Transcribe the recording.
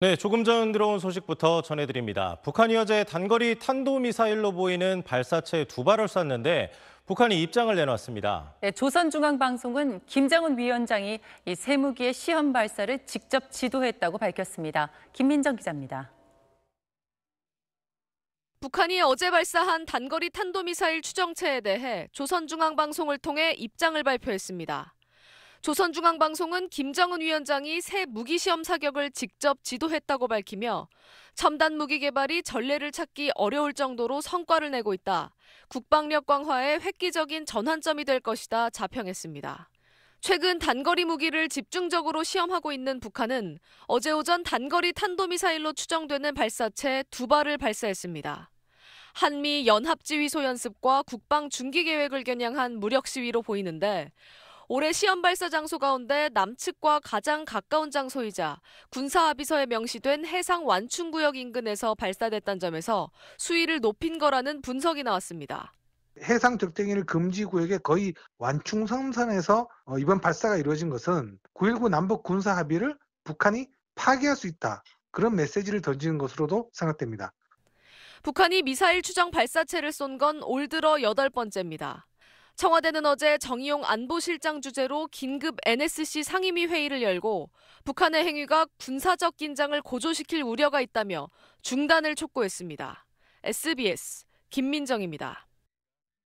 네, 조금 전 들어온 소식부터 전해드립니다. 북한이 어제 단거리 탄도미사일로 보이는 발사체 두 발을 쐈는데 북한이 입장을 내놨습니다. 네, 조선중앙방송은 김정은 위원장이 이세 무기의 시험 발사를 직접 지도했다고 밝혔습니다. 김민정 기자입니다. 북한이 어제 발사한 단거리 탄도미사일 추정체에 대해 조선중앙방송을 통해 입장을 발표했습니다. 조선중앙방송은 김정은 위원장이 새 무기시험 사격을 직접 지도했다고 밝히며 첨단 무기 개발이 전례를 찾기 어려울 정도로 성과를 내고 있다. 국방력 강화에 획기적인 전환점이 될 것이다. 자평했습니다. 최근 단거리 무기를 집중적으로 시험하고 있는 북한은 어제 오전 단거리 탄도미사일로 추정되는 발사체 두 발을 발사했습니다. 한미 연합지휘소 연습과 국방 중기 계획을 겨냥한 무력 시위로 보이는데 올해 시험 발사 장소 가운데 남측과 가장 가까운 장소이자 군사합의서에 명시된 해상 완충구역 인근에서 발사됐다는 점에서 수위를 높인 거라는 분석이 나왔습니다. 해상 적대기를 금지 구역의 거의 완충성선에서 어, 이번 발사가 이루어진 것은 9.19 남북 군사 합의를 북한이 파괴할 수 있다. 그런 메시지를 던지는 것으로도 생각됩니다. 북한이 미사일 추정 발사체를 쏜 건 올 들어 여덟 번째입니다. 청와대는 어제 정의용 안보실장 주재로 긴급 NSC 상임위 회의를 열고 북한의 행위가 군사적 긴장을 고조시킬 우려가 있다며 중단을 촉구했습니다. SBS 김민정입니다.